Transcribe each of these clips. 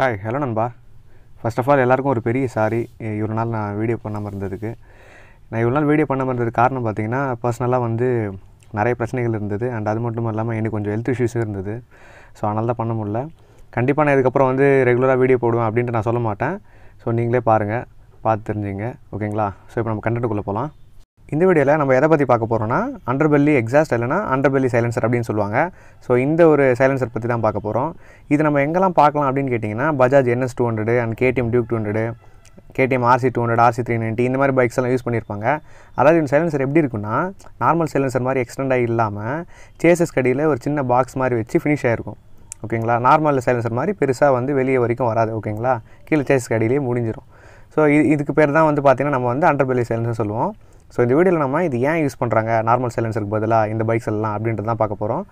hi hello நண்பா first of all எல்லாருக்கும் ஒரு பெரிய சாரி இவ்வளோ நாள் நான் வீடியோ பண்ணாமல் இருந்ததுக்கு நான் இவ்வளோ நாள் வீடியோ பண்ணாமல் இருந்தது காரணம் பார்த்திங்கன்னா பர்சனலாக வந்து நிறைய பிரச்சனைகள் இருந்தது அண்ட் அது மட்டும் இல்லாமல் எனக்கு கொஞ்சம் ஹெல்த் இஷ்யூஸும் இருந்தது ஸோ அதனால் தான் பண்ண முடியல கண்டிப்பாக நான் இதுக்கப்புறம் வந்து ரெகுலராக வீடியோ போடுவேன் அப்படின்ட்டு நான் சொல்ல மாட்டேன் ஸோ நீங்களே பாருங்கள் பார்த்து தெரிஞ்சுங்க ஓகேங்களா ஸோ இப்போ நம்ம கண்டென்ட்டுக்குள்ளே போகலாம் இந்த வீடியோவில் நம்ம எதை பற்றி பார்க்க போகிறோம்னா அண்டர்பெல்லி எக்ஸாஸ்ட் இல்லைனா அண்டர்பெல்லி சைலன்சர் அப்படின்னு சொல்லுவாங்க ஸோ இந்த ஒரு சைலன்சர் பற்றி தான் பார்க்க போகிறோம் இது நம்ம எங்கெல்லாம் பார்க்கலாம் அப்படின்னு கேட்டிங்கன்னா Bajaj NS two hundred and KTM Duke two hundred KTM RC two hundred RC three ninety இந்த மாதிரி பைக்ஸ் எல்லாம் யூஸ் பண்ணியிருப்பாங்க அதாவது இந்த சைலன்சர் எப்படி இருக்குன்னா நார்மல் சைலன்சர் மாதிரி எக்ஸ்டெண்டாக இல்லாமல் சேசஸ் கடியில் ஒரு சின்ன பாக்ஸ் மாதிரி வச்சு ஃபினிஷ் ஆகிருக்கும் ஓகேங்களா நார்மல் சைலன்சர் மாதிரி பெருசாக வந்து வெளியே வரைக்கும் வராது ஓகேங்களா கீழே சேசஸ் கடியிலேயே முடிஞ்சிடும் ஸோ இது இதுக்கு பேர் தான் வந்து பார்த்திங்கன்னா நம்ம வந்து அண்டர்பெல்லி சைலன்சர் சொல்லுவோம் ஸோ இந்த வீடியோவில் நம்ம இது ஏன் யூஸ் பண்ணுறாங்க நார்மல் சைலன்சருக்கு பதிலாக இந்த பைக்ஸ் எல்லாம் அப்படின்றது தான் பார்க்க போகிறோம்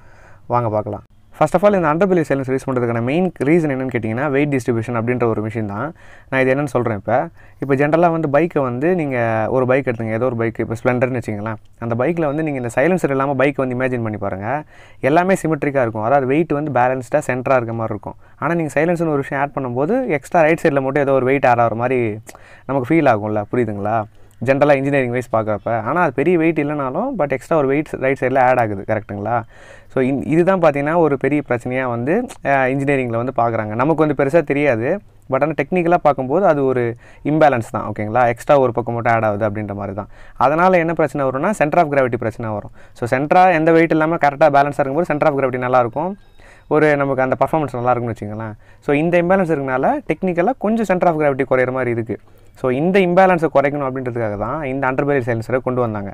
வாங்க பார்க்கலாம் ஃபஸ்ட் ஆஃப் ஆல் இந்த அண்டர் சைலன்ஸ் யூஸ் பண்ணுறதுக்கான மெயின் ரீசன் என்னென்னு கேட்டிங்கன்னா வெயிட் டிஸ்ட்ரிபியூஷன் அப்படின்ற ஒரு மிஷின் தான் நான் இது என்னென்னு சொல்கிறேன் இப்போ இப்போ ஜென்ரலாக வந்து பைக்கை வந்து நீங்கள் ஒரு பைக் எடுத்துங்க ஏதோ ஒரு பைக் இப்போ ஸ்ப்ளெண்டர்னு வச்சிங்களேன் அந்த பைக்கில் வந்து நீங்கள் இந்த சைலன்சர் இல்லாமல் பைக் வந்து இமேஜின் பண்ணி பாருங்கள் எல்லாமே சிமெட்ரிக்காக இருக்கும் அதாவது வெயிட் வந்து பேலன்ஸ்டாக சென்டராக இருக்க மாதிரி இருக்கும் ஆனால் நீங்கள் சைலன்ஸ்னு ஒரு விஷயம் ஆட் பண்ணும்போது எக்ஸ்ட்ரா ரைட் சைடில் மட்டும் ஏதோ ஒரு வெயிட் ஆட் ஆகிற மாதிரி நமக்கு ஃபீல் ஆகும்ல புரியுதுங்களா ஜென்ரலாக இன்ஜினியரிங் வைஸ் பார்க்குறப்ப ஆனால் அது பெரிய வெயிட் இல்லைனாலும் பட் எக்ஸ்ட்ரா ஒரு வெயிட் ரைட் சைடில் ஆட் ஆகுது கரெக்டுங்களா ஸோ இன் இதுதான் பார்த்திங்கன்னா ஒரு பெரிய பிரச்சனையாக வந்து இன்ஜினியரிங்கில் வந்து பார்க்குறாங்க நமக்கு வந்து பெருசாக தெரியாது பட் ஆனால் டெக்னிக்கலாக பார்க்கும்போது அது ஒரு இம்பேலன்ஸ் தான் ஓகேங்களா எக்ஸ்ட்ரா ஒரு பக்கம் மட்டும் ஆட் ஆகுது அப்படின்ற மாதிரி தான் அதனால் என்ன பிரச்சனை வரும்னா சென்டர் ஆஃப் கிராவிட்டி பிரச்சனை வரும் ஸோ சென்டராக எந்த வெயிட் இல்லாமல் கரெக்டாக பேலன்ஸாக இருக்கும்போது சென்டர் ஆஃப் கிராவிட்டி நல்லாயிருக்கும் ஒரு நமக்கு அந்த பர்ஃபார்மன்ஸ் நல்லா இருக்கும்னு வச்சுக்கலாம் ஸோ இந்த இம்பேலன்ஸ் இருக்கனால டெக்னிக்கலாக கொஞ்சம் சென்டர் ஆஃப் கிராவிட்டி குறையிற மாதிரி இருக்குது ஸோ இந்த இம்பேலன்ஸை குறைக்கணும் அப்படின்றதுக்காக தான் இந்த அண்டர்பேரியர் சைலன்சரை கொண்டு வந்தாங்க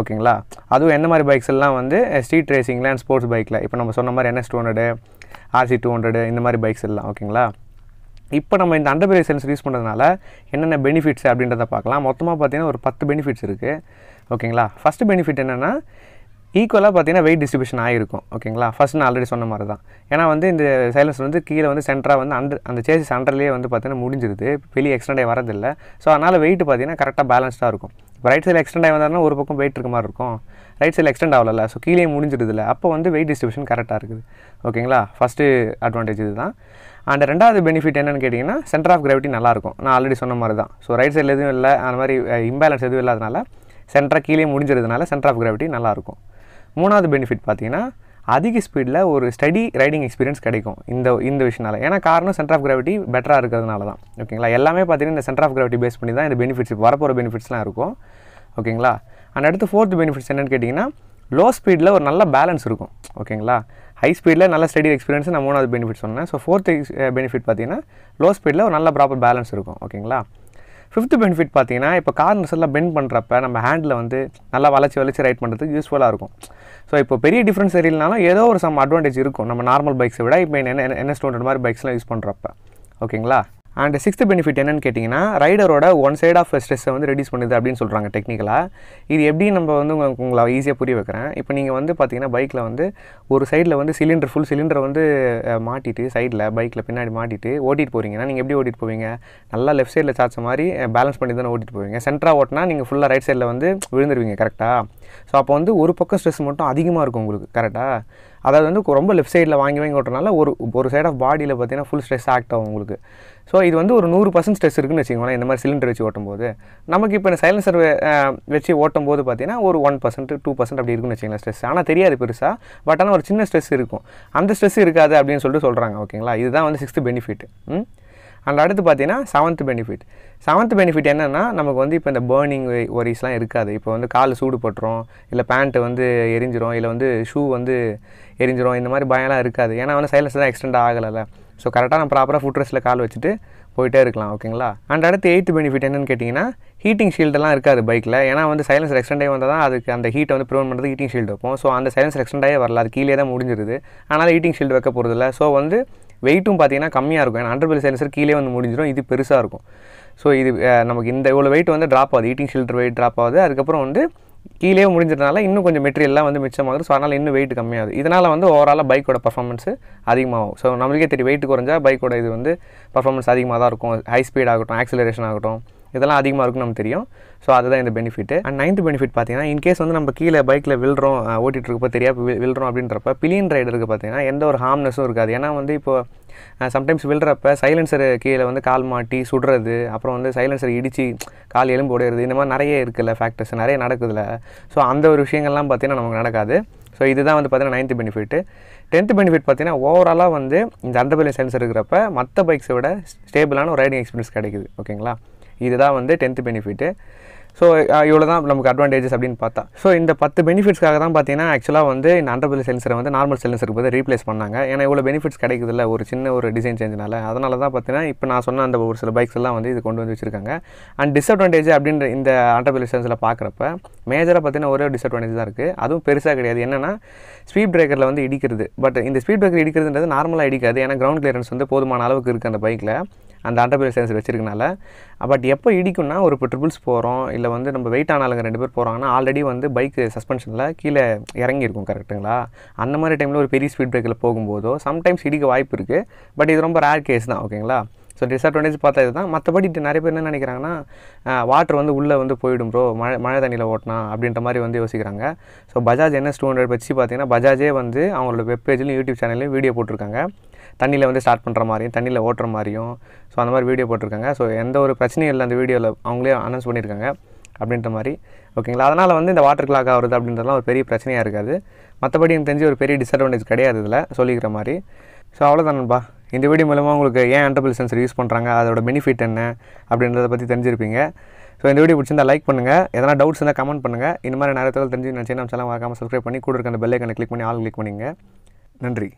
ஓகேங்களா அதுவும் எந்த மாதிரி பைக்ஸ் எல்லாம் வந்து ஸ்ட்ரீட் ரேசிங்கில் அண்ட் ஸ்போர்ட்ஸ் பைக்கில் இப்போ நம்ம சொன்ன மாதிரி NS two hundred RC two hundred இந்த மாதிரி பைக்ஸ் எல்லாம் ஓகேங்களா இப்போ நம்ம இந்த அண்டர்பேரியர் சைலன்ஸ் யூஸ் பண்ணுறதுனால என்னென்ன பெனிஃபிட்ஸ் அப்படின்றத பார்க்கலாம் மொத்தமாக பார்த்தீங்கன்னா ஒரு பத்து பெனிஃபிட்ஸ் இருக்குது ஓகேங்களா ஃபஸ்ட்டு பெனிஃபிட் என்னென்னா ஈக்குவலாக பார்த்தீங்கன்னா வெயிட் டிஸ்ட்ரிபியூஷன் ஆகிருக்கும் ஓகேங்களா ஃபஸ்ட் நான் ஆல்ரெடி சொன்ன மாதிரி தான் ஏன்னா வந்து இந்த சைலன்ஸ் வந்து கீழே வந்து சென்டராக வந்து அந்த அந்த சேசி சென்டர்லேயே வந்து பார்த்தீங்கன்னா முடிஞ்சிருது வெளியே எக்ஸ்டெண்ட் ஆகி வரதில்லை ஸோ அதனால் வெயிட் பார்த்தீங்கன்னா கரெக்டாக பேலன்ஸ்டாக இருக்கும் இப்போ ரைட் சைடில் எக்ஸ்டெண்ட் ஆகி வந்தாருன்னா ஒரு பக்கம் வெயிட் இருக்க மாதிரி இருக்கும் ரைட் சைடில் எக்ஸ்டெண்ட் ஆகல ஸோ கீழே இல்லை அப்போ வந்து வெயிட் டிஸ்ட்ரிபியூஷன் கரெக்டாக இருக்குது ஓகேங்களா ஃபஸ்ட்டு அட்வான்டேஜ் இது தான் அண்ட் ரெண்டாவது பெனிஃபிட் என்னென்னு கேட்டிங்கன்னா சென்டர் ஆஃப் கிராவிட்டி நல்லாயிருக்கும் நான் ஆல்ரெடி சொன்ன மாதிரி தான் ஸோ ரைட் சைடில் எதுவும் இல்லை அந்த மாதிரி இம்பேலன்ஸ் எதுவும் இல்லாதனால சென்டராக கீழே முடிஞ்சதுனால சென்டர் ஆஃப் கிராவிட்டி நல்லாயிருக்கும் மூணாவது பெனிஃபிட் பார்த்தீங்கன்னா அதிக ஸ்பீடில் ஒரு ஸ்டடி ரைடிங் எக்ஸ்பீரியன்ஸ் கிடைக்கும் இந்த இந்த விஷயனால ஏன்னா காரணம் சென்டர் ஆஃப் கிராவிட்டி பெட்டராக இருக்கிறதுனால தான் ஓகேங்களா எல்லாமே பார்த்தீங்கன்னா இந்த சென்டர் ஆஃப் கிராவிட்டி பேஸ் பண்ணி தான் இந்த பெனிஃபிட்ஸ் வரப்போகிற பெனிஃபிட்ஸ்லாம் இருக்கும் ஓகேங்களா அண்ட் அடுத்து ஃபோர்த் பெனிஃபிட்ஸ் என்னென்னு கேட்டிங்கன்னா லோ ஸ்பீடில் ஒரு நல்ல பேலன்ஸ் இருக்கும் ஓகேங்களா ஹை ஸ்பீடில் நல்ல ஸ்டடி எக்ஸ்பீரியன்ஸ் நான் மூணாவது பெனிஃபிட் சொன்னேன் ஸோ ஃபோர்த் பெனிஃபிட் பார்த்தீங்கன்னா லோ ஸ்பீடில் ஒரு நல்ல ப்ராப்பர் பேலன்ஸ் இருக்கும் ஓகேங்களா ஃபிஃப்த்து பெனிஃபிட் பார்த்தீங்கன்னா இப்போ கார்னர்ஸ் எல்லாம் பெண்ட் பண்ணுறப்ப நம்ம ஹேண்டில் வந்து நல்லா வளைச்சி வளைச்சி ரைட் பண்ணுறதுக்கு யூஸ்ஃபுல்லாக இருக்கும் ஸோ இப்போ பெரிய டிஃப்ரென்ஸ் தெரியலனாலும் ஏதோ ஒரு சம் அட்வான்டேஜ் இருக்கும் நம்ம நார்மல் பைக்ஸை விட இப்போ என்ன என்ன என்ன ஹண்ட்ரட் மாதிரி பைக்ஸ்லாம் யூஸ் பண்ணுறப்ப ஓகேங்களா அண்ட் சிக்ஸ்த் பெனிஃபிட் என்னென்னு கேட்டிங்கன்னா ரைடரோட ஒன் சைட் ஆஃப் ஸ்ட்ரெஸ்ஸை வந்து ரெடியூஸ் பண்ணுது அப்படின்னு சொல்கிறாங்க டெக்னிக்கலாக இது எப்படி நம்ம வந்து உங்களுக்கு உங்களை ஈஸியாக புரிய வைக்கிறேன் இப்போ நீங்கள் வந்து பார்த்தீங்கன்னா பைக்கில் வந்து ஒரு சைடில் வந்து சிலிண்டர் ஃபுல் சிலிண்டரை வந்து மாட்டிட்டு சைடில் பைக்கில் பின்னாடி மாட்டிட்டு ஓட்டிகிட்டு போகிறீங்கன்னா நீங்கள் எப்படி ஓட்டிகிட்டு போவீங்க நல்லா லெஃப்ட் சைடில் சார்ஜ் மாதிரி பேலன்ஸ் பண்ணி தானே ஓட்டிகிட்டு போவீங்க சென்ட்ரா ஓட்டினா நீங்கள் ஃபுல்லாக ரைட் சைடில் வந்து விழுந்துருவீங்க கரெக்டாக ஸோ அப்போ வந்து ஒரு பக்கம் ஸ்ட்ரெஸ் மட்டும் அதிகமாக இருக்கும் உங்களுக்கு கரெக்டாக அதாவது வந்து ரொம்ப லெஃப்ட் சைடில் வாங்கி வாங்கி ஓட்டுறனால ஒரு ஒரு சைட் ஆஃப் பாடியில் பார்த்தீங்கன்னா ஃபுல் ஸ்ட்ரெஸ் ஆக்ட் ஆகும் உங்களுக்கு ஸோ இது வந்து ஒரு நூறு பர்சன்ட் ஸ்ட்ரெஸ் இருக்குன்னு வச்சுக்கோங்களேன் இந்த மாதிரி சிலிண்டர் வச்சு ஓட்டும்போது நமக்கு இப்போ இந்த சைலன்சர் வச்சு ஓட்டும் போது பார்த்தீங்கன்னா ஒரு ஒன் பர்சன்ட் டூ பர்சன்ட் அப்படி இருக்குன்னு வச்சுக்கலாம் ஸ்ட்ரெஸ் ஆனால் தெரியாது பெருசாக பட் ஆனால் ஒரு சின்ன ஸ்ட்ரெஸ் இருக்கும் அந்த ஸ்ட்ரெஸ் இருக்காது அப்படின்னு சொல்லிட்டு சொல்கிறாங்க ஓகேங்களா இதுதான் வந்து சிக்ஸ்த்து பெனிஃபிட் அண்ட் அடுத்து பார்த்தீங்கன்னா செவன்த் பெனிஃபிட் செவன்த் பெனிஃபிட் என்னென்னா நமக்கு வந்து இப்போ இந்த பேர்னிங் ஒரிஸ்லாம் இருக்காது இப்போ வந்து கால் சூடு பட்டுரும் இல்லை பேண்ட்டு வந்து எரிஞ்சிரும் இல்லை வந்து ஷூ வந்து எரிஞ்சிரும் இந்த மாதிரி பயம்லாம் இருக்காது ஏன்னா வந்து சைலஸ் தான் எக்ஸ்டெண்ட் ஆகலைல்ல ஸோ கரெக்டாக நம்ம ப்ராப்பராக ஃபுட் ரெஸ்ட்டில் கால் வச்சுட்டு போயிட்டே இருக்கலாம் ஓகேங்களா அண்ட் அடுத்து எயித்து பெனிஃபிட் என்னென்னு கேட்டிங்கன்னா ஹீட்டிங் ஷீல்டெல்லாம் இருக்காது பைக்கில் ஏன்னா வந்து சைலன்ஸ் எக்ஸ்டெண்ட் ஆகி வந்தால் தான் அதுக்கு அந்த ஹீட்டை வந்து ப்ரிவெண்ட் பண்ணுறது ஹீட்டிங் ஷீல்டு வைப்போம் ஸோ அந்த சைலன்ஸ் எக்ஸ்டெண்ட் ஆகி வரல அது கீழே தான் முடிஞ்சிருது ஆனால் ஹீட்டிங் ஷீல்டு வைக்க போகிறதில்ல ஸோ வந்து வெயிட்டும் பார்த்தீங்கன்னா கம்மியாக இருக்கும் ஏன்னா அண்டர்பில் சைலன்சர் கீழே வந்து முடிஞ்சிடும் இது பெருசாக இருக்கும் ஸோ இது நமக்கு இந்த இவ்வளோ வெயிட் வந்து ட்ராப் ஆகுது ஈட்டிங் ஷில்டர் வெயிட் ட்ராப் ஆகுது அதுக்கப்புறம் வந்து கீழே முடிஞ்சதுனால இன்னும் கொஞ்சம் மெட்டீரியல்லாம் வந்து மிச்சமாகுது ஸோ அதனால் இன்னும் வெயிட் கம்மியாகுது இதனால் வந்து ஓவராலாக பைக்கோட பர்ஃபார்மன்ஸு அதிகமாகும் ஸோ நம்மளுக்கே தெரியும் வெயிட் குறைஞ்சா பைக்கோட இது வந்து பர்ஃபார்மன்ஸ் அதிகமாக தான் இருக்கும் ஹை ஸ்பீட் ஆகட்டும் ஆக்சிலரேஷன் ஆகட்டும் இதெல்லாம் அதிகமாக இருக்கும்னு நமக்கு தெரியும் ஸோ அதுதான் இந்த பெனிஃபிட் அண்ட் நைன்த் பெனிஃபிட் பார்த்தீங்கன்னா இன்கேஸ் வந்து நம்ம கீழே பைக்கில் விழுறோம் ஓட்டிகிட்டு இருக்கப்போ தெரியாது விழுறோம் அப்படின்றப்ப பிலியன் ரைடருக்கு பார்த்தீங்கன்னா எந்த ஒரு ஹார்ம்னஸும் இருக்காது ஏன்னா வந்து இப்போ சம்டைம்ஸ் விழுறப்ப சைலன்சர் கீழே வந்து கால் மாட்டி சுடுறது அப்புறம் வந்து சைலன்சர் இடித்து கால் எலும்பு உடையிறது இந்த மாதிரி நிறைய இருக்குல்ல ஃபேக்டர்ஸ் நிறைய நடக்குதுல்ல ஸோ அந்த ஒரு விஷயங்கள்லாம் பார்த்திங்கன்னா நமக்கு நடக்காது ஸோ இதுதான் வந்து பார்த்திங்கன்னா நைன்த்து பெனிஃபிட்டு டென்த்து பெனிஃபிட் பார்த்தீங்கன்னா ஓவராலாக வந்து இந்த அந்த பிள்ளை சைலன்சர் இருக்கிறப்ப மற்ற பைக்ஸை விட ஸ்டேபிளான ஒரு ரைடிங் எக்ஸ்பீரியன்ஸ் கிடைக்குது ஓகேங்களா இதுதான் வந்து டென்த்து பெனிஃபிட்டு ஸோ இவ்வளோ தான் நமக்கு அட்வான்டேஜஸ் அப்படின்னு பார்த்தா ஸோ இந்த பத்து பெனிஃபிட்ஸ்க்காக தான் பார்த்தீங்கன்னா ஆக்சுவலாக வந்து இந்த அண்டர்பிள் சென்சரை வந்து நார்மல் சென்சருக்கு போய் ரீப்ளேஸ் பண்ணாங்க ஏன்னா இவ்வளோ பெனிஃபிட்ஸ் கிடைக்குது இல்லை ஒரு சின்ன ஒரு டிசைன் சேஞ்சினால அதனால தான் பார்த்தீங்கன்னா இப்போ நான் சொன்ன அந்த ஒரு சில பைக்ஸ் எல்லாம் வந்து இது கொண்டு வந்து வச்சுருக்காங்க அண்ட் டிஸ்அட்வான்டேஜ் அப்படின்ற இந்த அண்டர்பிள் சென்சில் பார்க்குறப்ப மேஜராக பார்த்தீங்கன்னா ஒரே டிஸ்அட்வான்டேஜ் தான் இருக்குது அதுவும் பெருசாக கிடையாது என்னென்னா ஸ்பீட் பிரேக்கரில் வந்து இடிக்கிறது பட் இந்த ஸ்பீட் பிரேக்கர் இடிக்கிறதுன்றது நார்மலாக இடிக்காது ஏன்னா கிரவுண்ட் கிளியரன்ஸ் வந்து போதுமான அளவுக்கு இருக்குது அந்த பைக்கில் அந்த ஆண்டபியல் சயின்ஸ் வச்சிருக்கனால பட் எப்போ இடிக்கும்னா ஒரு இப்போ ட்ரிபிள்ஸ் போகிறோம் இல்லை வந்து நம்ம வெயிட் ஆனாலுங்க ரெண்டு பேர் போகிறாங்கன்னா ஆல்ரெடி வந்து பைக்கு சஸ்பென்ஷனில் கீழே இறங்கியிருக்கும் கரெக்டுங்களா அந்த மாதிரி டைமில் ஒரு பெரிய ஸ்பீட் பிரேக்கில் போகும்போதோ சம்டைம்ஸ் இடிக்க வாய்ப்பு இருக்குது பட் இது ரொம்ப ரேர் கேஸ் தான் ஓகேங்களா ஸோ டிஸ்அட்வான்டேஜ் பார்த்தா இதுதான் மற்றபடி நிறைய பேர் என்ன நினைக்கிறாங்கன்னா வாட்டர் வந்து உள்ளே வந்து போயிடும் ப்ரோ மழை மழை தண்ணியில் ஓட்டினா அப்படின்ற மாதிரி வந்து யோசிக்கிறாங்க so Bajaj NS two hundred வச்சு பார்த்தீங்கன்னா பஜாஜே வந்து அவங்களோட வெப்பேஜ்லையும் யூடியூப் சேனல்லையும் வீடியோ போட்டிருக்காங்க தண்ணியில் வந்து ஸ்டார்ட் பண்ணுற மாதிரியும் தண்ணியில் ஓட்டுற மாதிரியும் ஸோ அந்த மாதிரி வீடியோ போட்டிருக்காங்க ஸோ எந்த ஒரு பிரச்சனையும் இல்லை அந்த வீடியோவில் அவங்களே அனௌன்ஸ் பண்ணியிருக்காங்க அப்படின்ற மாதிரி ஓகேங்களா அதனால் வந்து இந்த வாட்டர் கிளாக் ஆகுறது அப்படின்றதுலாம் ஒரு பெரிய பிரச்சனையாக இருக்காது மற்றபடி எனக்கு தெரிஞ்சு ஒரு பெரிய டிஸ்அட்வான்டேஜ் கிடையாது இதில் சொல்லிக்கிற மாதிரி ஸோ அவ்வளோதானப்பா இந்த வீடியோ மூலமாக உங்களுக்கு ஏன் அண்டபிள் சென்சர் யூஸ் பண்ணுறாங்க அதோட பெனிஃபிட் என்ன அப்படின்றத பற்றி தெரிஞ்சிருப்பீங்க ஸோ இந்த வீடியோ பிடிச்சிருந்தா லைக் பண்ணுங்கள் எதனா டவுட்ஸ் இருந்தால் கமெண்ட் பண்ணுங்கள் இந்த மாதிரி நேரத்தில் தெரிஞ்சு நினச்சி நம்ம சேனல் மறக்காமல் சப்ஸ்கிரைப் பண்ணி கூட இருக்க அந்த பெல்லைக்கனை கிளிக் பண்ணி ஆள் கிளிக் பண்ணிங்க நன்றி